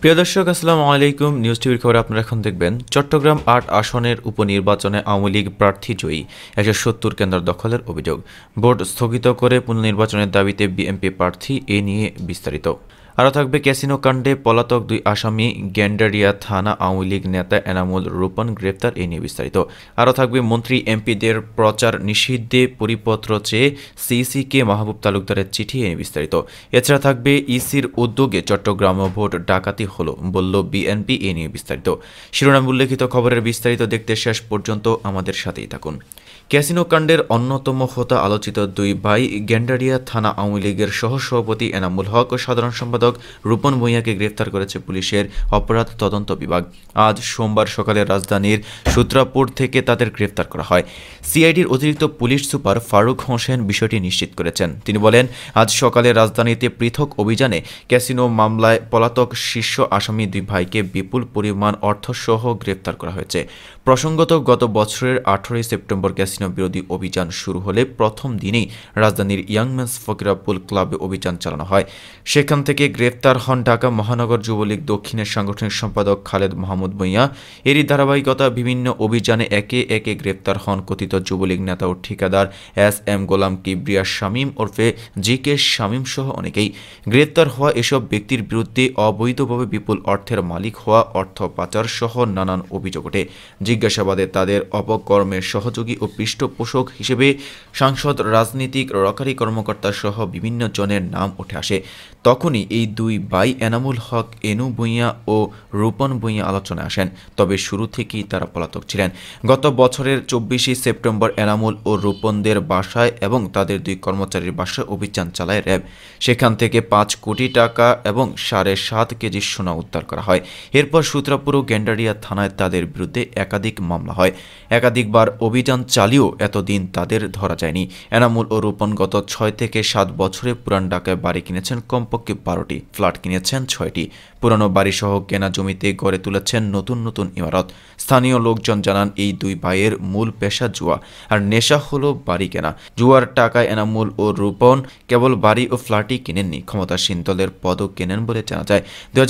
প্রিয় দর্শক আসসালামু আলাইকুম নিউজ টিভির খবর আপনারা এখন দেখবেন চট্টগ্রাম আট আসনের উপনির্বাচনে আওয়ামী লীগ প্রার্থী জয়ী একশো সত্তর কেন্দ্র দখলের অভিযোগ ভোট স্থগিত করে পুনর্নির্বাচনের দাবিতে বিএনপি প্রার্থী এ নিয়ে বিস্তারিত আরও থাকবে ক্যাসিনো কাণ্ডে পলাতক দুই আসামি গ্যান্ডারিয়া থানা আওয়ামী লীগ নেতা এনামুল রূপন গ্রেপ্তার এ নিয়ে বিস্তারিত আরও থাকবে মন্ত্রী এমপিদের প্রচার নিষিদ্ধে পরিপত্র চেয়ে সিসি কে মাহবুব তালুকদারের চিঠি এ নিয়ে বিস্তারিত এছাড়া থাকবে ইসির উদ্যোগে চট্টগ্রাম ভোট ডাকাতি হলো বলল বিএনপি এ নিয়ে বিস্তারিত শিরোনাম উল্লেখিত খবরের বিস্তারিত দেখতে শেষ পর্যন্ত আমাদের সাথেই থাকুন ক্যাসিনো কাণ্ডের অন্যতম হোতা আলোচিত দুই ভাই গ্যান্ডারিয়া থানা আওয়ামী লীগের সহসভাপতি এনামুল হক ও সাধারণ সম্পাদক সম্পাদক রূপন ভূঁইয়াকে গ্রেফতার করেছে পুলিশের অপরাধ তদন্ত বিভাগ আজ সোমবার সকালে রাজধানীর সূত্রাপুর থেকে তাদের গ্রেফতার করা হয় সিআইডির অতিরিক্ত পুলিশ সুপার ফারুক হোসেন বিষয়টি নিশ্চিত করেছেন তিনি বলেন আজ সকালে রাজধানীতে পৃথক অভিযানে ক্যাসিনো মামলায় পলাতক শীর্ষ আসামি দুই ভাইকে বিপুল পরিমাণ অর্থসহ গ্রেফতার করা হয়েছে প্রসঙ্গত গত বছরের আঠারোই সেপ্টেম্বর ক্যাসিনো বিরোধী অভিযান শুরু হলে প্রথম দিনেই রাজধানীর ইয়াংম্যান্স ফকিরাপুল ক্লাবে অভিযান চালানো হয় সেখান থেকে গ্রেফতার হন ঢাকা মহানগর যুবলীগ দক্ষিণের সাংগঠনিক সম্পাদক খালেদ মাহমুদ ভূঁইয়া এরই ধারাবাহিকতা বিভিন্ন অভিযানে একে একে গ্রেফতার হন কথিত যুবলীগ নেতা ও ঠিকাদার এস এম গোলাম কিবরিয়া শামীম ওরফে জি কে শামীম সহ অনেকেই গ্রেপ্তার হওয়া এসব ব্যক্তির বিরুদ্ধে অবৈধভাবে বিপুল অর্থের মালিক হওয়া অর্থ পাচার সহ নানান অভিযোগ ওঠে জিজ্ঞাসাবাদে তাদের অপকর্মের সহযোগী ও পৃষ্ঠপোষক হিসেবে সাংসদ রাজনীতিক রকারি কর্মকর্তা সহ বিভিন্ন জনের নাম উঠে আসে তখনই এই দুই বাই এনামুল হক এনু ভূঁইয়া ও রূপন ভূঁইয়া আলোচনায় আসেন তবে শুরু থেকেই তারা পলাতক ছিলেন গত বছরের চব্বিশে সেপ্টেম্বর এনামুল ও রূপনদের বাসায় এবং তাদের দুই কর্মচারীর বাসায় অভিযান চালায় র্যাব সেখান থেকে পাঁচ কোটি টাকা এবং সাড়ে সাত কেজি সোনা উদ্ধার করা হয় এরপর সুত্রাপুর ও গেন্ডারিয়া থানায় তাদের বিরুদ্ধে একাধিক একাধিক মামলা হয় একাধিকবার অভিযান চালিয়েও এতদিন তাদের ধরা যায়নি এনামুল ও রূপন গত ছয় থেকে সাত বছরে পুরান ঢাকায় বাড়ি কিনেছেন কমপক্ষে বারোটি ফ্ল্যাট কিনেছেন ছয়টি পুরানো বাড়িসহ কেনা জমিতে গড়ে তুলেছেন নতুন নতুন ইমারত স্থানীয় লোকজন জানান এই দুই ভাইয়ের মূল পেশা জুয়া আর নেশা হলো বাড়ি কেনা জুয়ার টাকায় এনামুল ও রূপন কেবল বাড়ি ও ফ্ল্যাটই কিনেননি ক্ষমতাসীন দলের পদক কেনেন বলে জানা যায় দু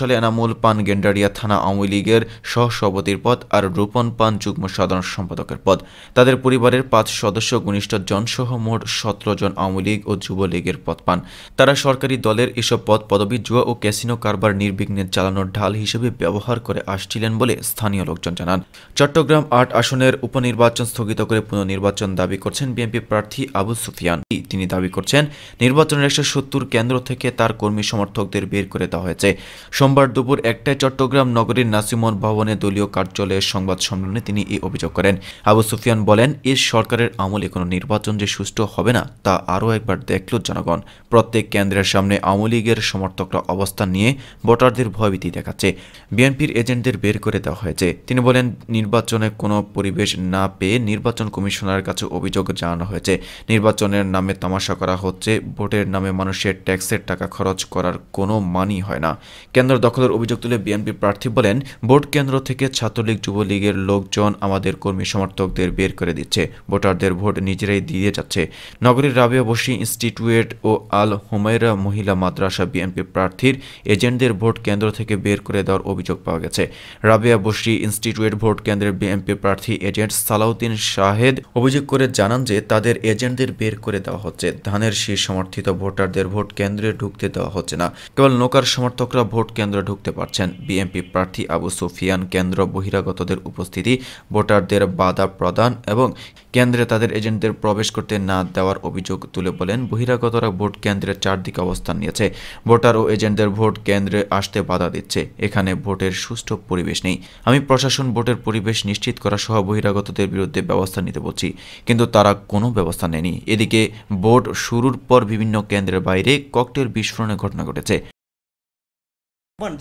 সালে এনামুল পান গেন্ডারিয়া থানা আওয়ামী লীগের সহসভাপতির পদ আর রূপন পান যুগ্ম সাধারণ সম্পাদকের পদ তাদের পরিবারের পাঁচ সদস্য ঘনিষ্ঠ জনসহ মোট সতেরো জন আওয়ামী লীগ ও যুবলীগের পদ পান তারা সরকারি দলের এসব পদ পদবি জুয়া ও ক্যাসিনো কারবার নির্বিঘ্নে চালানোর ঢাল হিসেবে ব্যবহার করে আসছিলেন বলে স্থানীয় লোকজন জানান চট্টগ্রাম আট আসনের উপনির্বাচন স্থগিত করে পুনর্নির্বাচন দাবি করছেন বিএনপি প্রার্থী আবু সুফিয়ান তিনি দাবি করছেন নির্বাচনের একশো সত্তর কেন্দ্র থেকে তার কর্মী সমর্থকদের বের করে দেওয়া হয়েছে সোমবার দুপুর একটায় চট্টগ্রাম নগরীর নাসিমন ভবনে দলীয় কার্যালয়ের সংবাদ সম্মেলনে তিনি এই অভিযোগ করেন আবু সুফিয়ান বলেন এ সরকারের আমলে কোনো নির্বাচন যে সুষ্ঠু হবে না তা আরও একবার দেখল জনগণ প্রত্যেক কেন্দ্রের সামনে আওয়ামী লীগের সমর্থকরা অবস্থান নিয়ে ভোটারদের ভয়ভীতি দেখাচ্ছে বিএনপির এজেন্টদের বের করে দেওয়া হয়েছে তিনি বলেন নির্বাচনে কোনো পরিবেশ না পেয়ে নির্বাচন কমিশনারের কাছে অভিযোগ জানানো হয়েছে নির্বাচনের নামে তামাশা করা হচ্ছে ভোটের নামে মানুষের ট্যাক্সের টাকা খরচ করার কোনো মানই হয় না কেন্দ্র দখলের অভিযোগ তুলে বিএনপি প্রার্থী বলেন ভোট কেন্দ্র থেকে ছাত্রলীগ যুবলীগের লোকজন আমাদের কর্মী সমর্থকদের বের করে দিচ্ছে ভোটারদের ভোট নিজেরাই দিয়ে যাচ্ছে নগরীর রাবিয়া বসি ইনস্টিটিউট ও আল হুমায়রা মহিলা মাদ্রাসা বিএনপি প্রার্থীর এজেন্টদের তাদের ভোট কেন্দ্র থেকে বের করে দেওয়ার অভিযোগ পাওয়া গেছে রাবিয়া বসরি ইনস্টিটিউট ভোট কেন্দ্রের বিএনপি প্রার্থী এজেন্ট সালাউদ্দিন শাহেদ অভিযোগ করে জানান যে তাদের এজেন্টদের বের করে দেওয়া হচ্ছে ধানের শীর সমর্থিত ভোটারদের ভোট কেন্দ্রে ঢুকতে দেওয়া হচ্ছে না কেবল নৌকার সমর্থকরা ভোট কেন্দ্রে ঢুকতে পারছেন বিএনপি প্রার্থী আবু সুফিয়ান কেন্দ্র বহিরাগতদের উপস্থিতি ভোটারদের বাধা প্রদান এবং কেন্দ্রে তাদের এজেন্টদের প্রবেশ করতে না দেওয়ার অভিযোগ তুলে বলেন বহিরাগতরা ভোট কেন্দ্রের চারদিকে অবস্থান নিয়েছে ভোটার ও এজেন্টদের ভোট কেন্দ্রে আসতে বাধা দিচ্ছে এখানে ভোটের সুষ্ঠু পরিবেশ নেই আমি প্রশাসন ভোটের পরিবেশ নিশ্চিত করা সহ বহিরাগতদের বিরুদ্ধে ব্যবস্থা নিতে বলছি কিন্তু তারা কোনো ব্যবস্থা নেয়নি এদিকে ভোট শুরুর পর বিভিন্ন কেন্দ্রের বাইরে ককটেল বিস্ফোরণের ঘটনা ঘটেছে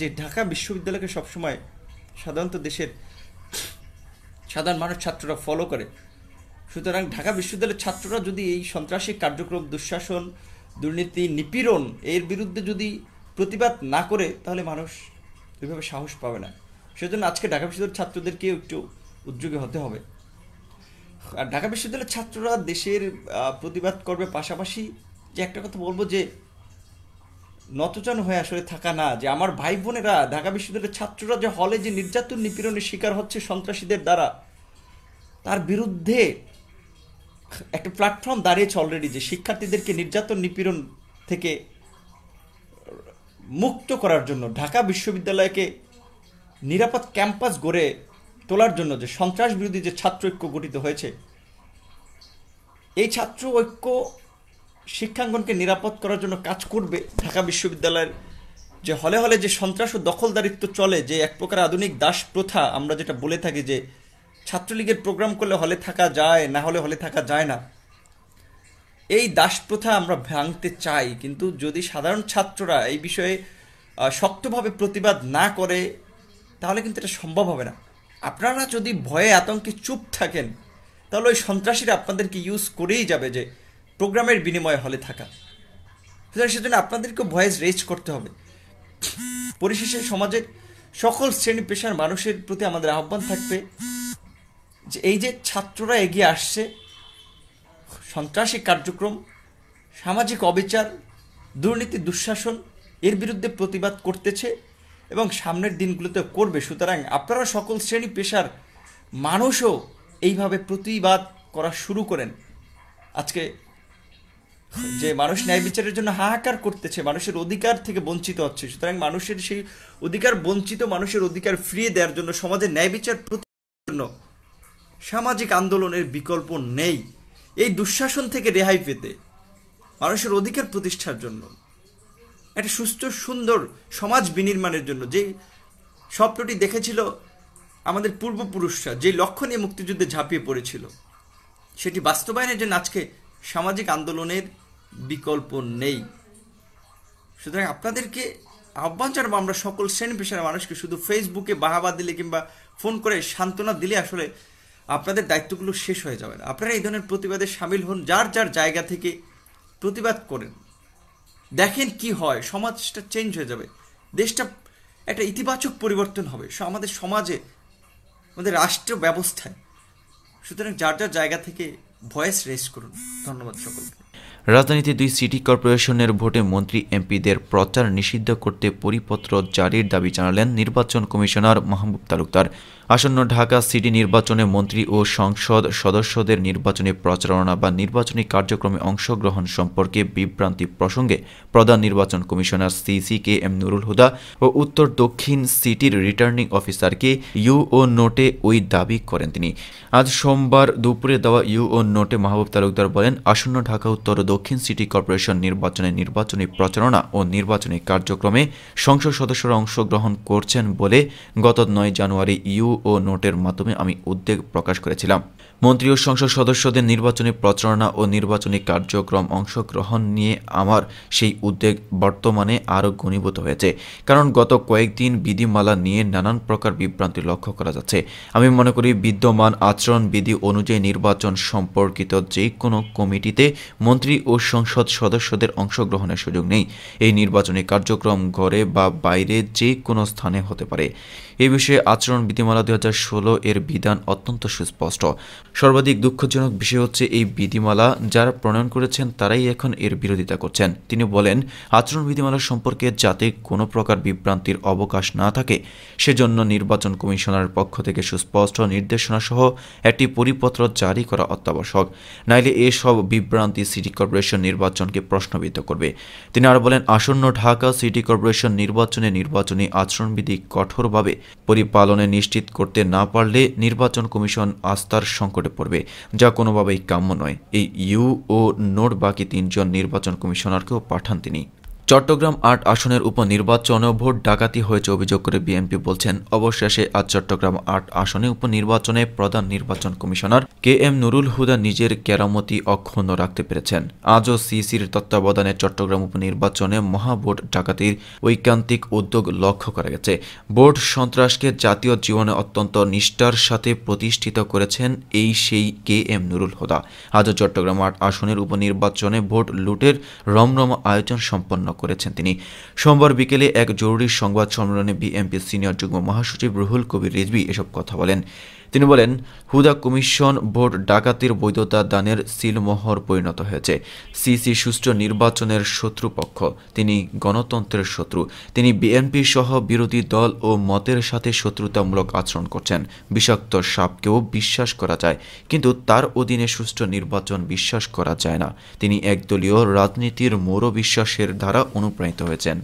যে ঢাকা বিশ্ববিদ্যালয়কে সবসময় সাধারণত দেশের সাধারণ মানুষ ছাত্ররা ফলো করে সুতরাং ঢাকা বিশ্ববিদ্যালয়ের ছাত্ররা যদি এই সন্ত্রাসী কার্যক্রম দুঃশাসন দুর্নীতি নিপীড়ন এর বিরুদ্ধে যদি প্রতিবাদ না করে তাহলে মানুষ ওইভাবে সাহস পাবে না সেজন্য আজকে ঢাকা বিশ্ববিদ্যালয়ের ছাত্রদেরকেও একটু উদ্যোগী হতে হবে আর ঢাকা বিশ্ববিদ্যালয়ের ছাত্ররা দেশের প্রতিবাদ করবে পাশাপাশি যে একটা কথা বলবো যে নতজন হয়ে আসলে থাকা না যে আমার ভাই বোনেরা ঢাকা বিশ্ববিদ্যালয়ের ছাত্ররা যে হলে যে নির্যাতন নিপীড়নের শিকার হচ্ছে সন্ত্রাসীদের দ্বারা তার বিরুদ্ধে একটা প্ল্যাটফর্ম দাঁড়িয়েছে অলরেডি যে শিক্ষার্থীদেরকে নির্যাতন নিপীড়ন থেকে মুক্ত করার জন্য ঢাকা বিশ্ববিদ্যালয়কে নিরাপদ ক্যাম্পাস গড়ে তোলার জন্য যে সন্ত্রাস বিরোধী যে ছাত্র ঐক্য গঠিত হয়েছে এই ছাত্র ঐক্য শিক্ষাঙ্গনকে নিরাপদ করার জন্য কাজ করবে ঢাকা বিশ্ববিদ্যালয়ের যে হলে হলে যে সন্ত্রাস ও দখলদারিত্ব চলে যে এক প্রকার আধুনিক দাস প্রথা আমরা যেটা বলে থাকি যে ছাত্রলীগের প্রোগ্রাম করলে হলে থাকা যায় না হলে হলে থাকা যায় না এই দাস প্রথা আমরা ভাঙতে চাই কিন্তু যদি সাধারণ ছাত্ররা এই বিষয়ে শক্তভাবে প্রতিবাদ না করে তাহলে কিন্তু এটা সম্ভব হবে না আপনারা যদি ভয়ে আতঙ্কে চুপ থাকেন তাহলে ওই সন্ত্রাসীরা আপনাদেরকে ইউজ করেই যাবে যে প্রোগ্রামের বিনিময়ে হলে থাকা সুতরাং সেজন্য আপনাদেরকে ভয়েস রেজ করতে হবে পরিশেষে সমাজের সকল শ্রেণী পেশার মানুষের প্রতি আমাদের আহ্বান থাকবে যে এই যে ছাত্ররা এগিয়ে আসছে সন্ত্রাসী কার্যক্রম সামাজিক অবিচার দুর্নীতি দুঃশাসন এর বিরুদ্ধে প্রতিবাদ করতেছে এবং সামনের দিনগুলোতে করবে সুতরাং আপনারা সকল শ্রেণী পেশার মানুষও এইভাবে প্রতিবাদ করা শুরু করেন আজকে যে মানুষ ন্যায় বিচারের জন্য হাহাকার করতেছে মানুষের অধিকার থেকে বঞ্চিত হচ্ছে সুতরাং মানুষের সেই অধিকার বঞ্চিত মানুষের অধিকার ফিরিয়ে দেওয়ার জন্য সমাজে ন্যায় বিচার প্রতি জন্য সামাজিক আন্দোলনের বিকল্প নেই এই দুঃশাসন থেকে রেহাই পেতে মানুষের অধিকার প্রতিষ্ঠার জন্য একটা সুস্থ সুন্দর সমাজ বিনির্মাণের জন্য যে স্বপ্নটি দেখেছিল আমাদের পূর্বপুরুষরা যে লক্ষ্য নিয়ে মুক্তিযুদ্ধে ঝাঁপিয়ে পড়েছিল সেটি বাস্তবায়নের জন্য আজকে সামাজিক আন্দোলনের বিকল্প নেই সুতরাং আপনাদেরকে আহ্বান জানাবো আমরা সকল শ্রেণী পেশার মানুষকে শুধু ফেসবুকে বাহাবা দিলে কিংবা ফোন করে সান্ত্বনা দিলে আসলে আপনাদের দায়িত্বগুলো শেষ হয়ে যাবে না আপনারা এই ধরনের প্রতিবাদে সামিল হন যার যার জায়গা থেকে প্রতিবাদ করেন দেখেন কি হয় সমাজটা চেঞ্জ হয়ে যাবে দেশটা একটা ইতিবাচক পরিবর্তন হবে আমাদের সমাজে আমাদের রাষ্ট্র ব্যবস্থায় সুতরাং যার যার জায়গা থেকে ভয়েস রেস করুন ধন্যবাদ সকলকে রাজধানীতে দুই সিটি কর্পোরেশনের ভোটে মন্ত্রী এমপিদের প্রচার নিষিদ্ধ করতে পরিপত্র জারির দাবি জানালেন নির্বাচন কমিশনার মাহবুব তালুকদার আসন্ন ঢাকা সিটি নির্বাচনে মন্ত্রী ও সংসদ সদস্যদের নির্বাচনী প্রচারণা বা নির্বাচনী কার্যক্রমে অংশগ্রহণ সম্পর্কে বিভ্রান্তি প্রসঙ্গে প্রধান নির্বাচন commissioner C K M Nurul Huda ও উত্তর দক্ষিণ সিটির রিটার্নিং অফিসারকে ইউ ও নোটে ওই দাবি করেন তিনি আজ সোমবার দুপুরে দেওয়া ইউ ও নোটে মাহবুব তালুকদার বলেন আসন্ন ঢাকা উত্তর দক্ষিণ সিটি কর্পোরেশন নির্বাচনে নির্বাচনী প্রচারণা ও নির্বাচনী কার্যক্রমে সংসদ সদস্যরা অংশগ্রহণ করছেন বলে গত নয় জানুয়ারি ইউ ও নোটের মাধ্যমে আমি উদ্বেগ প্রকাশ করেছিলাম মন্ত্রী ও সংসদ সদস্যদের নির্বাচনী প্রচারণা ও নির্বাচনী কার্যক্রম অংশগ্রহণ নিয়ে আমার সেই উদ্বেগ বর্তমানে আরও ঘনীভূত হয়েছে কারণ গত কয়েকদিন বিধিমালা নিয়ে নানান প্রকার বিভ্রান্তি লক্ষ্য করা যাচ্ছে আমি মনে করি বিদ্যমান আচরণবিধি অনুযায়ী নির্বাচন সম্পর্কিত যে কোনো কমিটিতে মন্ত্রী ও সংসদ সদস্যদের অংশগ্রহণের সুযোগ নেই এই নির্বাচনী কার্যক্রম ঘরে বা বাইরে যে কোনো স্থানে হতে পারে এ বিষয়ে আচরণ বিধিমালা দু এর বিধান অত্যন্ত সুস্পষ্ট সর্বাধিক দুঃখজনক বিষয় হচ্ছে এই বিধিমালা যারা প্রণয়ন করেছেন তারাই এখন এর বিরোধিতা করছেন তিনি বলেন আচরণ বিধিমালা সম্পর্কে যাতে কোনো প্রকার বিভ্রান্তির অবকাশ না থাকে সেজন্য নির্বাচন কমিশনার পক্ষ থেকে সুস্পষ্ট নির্দেশনা সহ একটি পরিপত্র জারি করা অত্যাবশ্যক নাইলে এসব বিভ্রান্তি সিটি কর্পোরেশন নির্বাচনকে প্রশ্নবিদ্ধ করবে তিনি আরও বলেন আসন্ন ঢাকা সিটি কর্পোরেশন নির্বাচনে নির্বাচনী আচরণবিধি কঠোরভাবে পরিপালনে নিশ্চিত করতে না পারলে নির্বাচন কমিশন আস্থার সংকটে পড়বে যা কোনোভাবেই কাম্য নয় এই ইউ ও নোট বাকি তিনজন নির্বাচন কমিশনারকেও পাঠান তিনি চট্টগ্রাম আট আসনের উপনির্বাচনে ভোট ডাকাতি হয়েছে অভিযোগ করে বিএনপি বলছেন অবশেষে আজ চট্টগ্রাম আট আসনে উপনির্বাচনে প্রধান নির্বাচন commissioner K M Nurul Huda নিজের কেরামতি অক্ষুণ্ণ রাখতে পেরেছেন আজও সিসির তত্ত্বাবধানে চট্টগ্রাম উপনির্বাচনে মহাভোট ডাকাতির ঐকান্তিক উদ্যোগ লক্ষ্য করা গেছে ভোট সন্ত্রাসকে জাতীয় জীবনে অত্যন্ত নিষ্ঠার সাথে প্রতিষ্ঠিত করেছেন এই সেই কে এম নুরুল হুদা আজও চট্টগ্রাম আট আসনের উপনির্বাচনে ভোট লুটের রমরমা আয়োজন সম্পন্ন করেছেন তিনি সোমবার বিকেলে এক জরুরি সংবাদ সম্মেলনে বিএমপি সিনিয়র যুগ্ম মহাসচিব রুহুল কবির রিজবি এসব কথা বলেন তিনি বলেন হুদা কমিশন ভোট ডাকাতির বৈধতা দানের সিলমোহর পরিণত হয়েছে সিসি সুষ্ঠু নির্বাচনের শত্রুপক্ষ তিনি গণতন্ত্রের শত্রু তিনি বিএনপি সহ বিরোধী দল ও মতের সাথে শত্রুতামূলক আচরণ করছেন বিষাক্ত সাপকেও বিশ্বাস করা যায় কিন্তু তার অধীনে সুষ্ঠু নির্বাচন বিশ্বাস করা যায় না তিনি একদলীয় রাজনীতির মোর বিশ্বাসের দ্বারা অনুপ্রাণিত হয়েছেন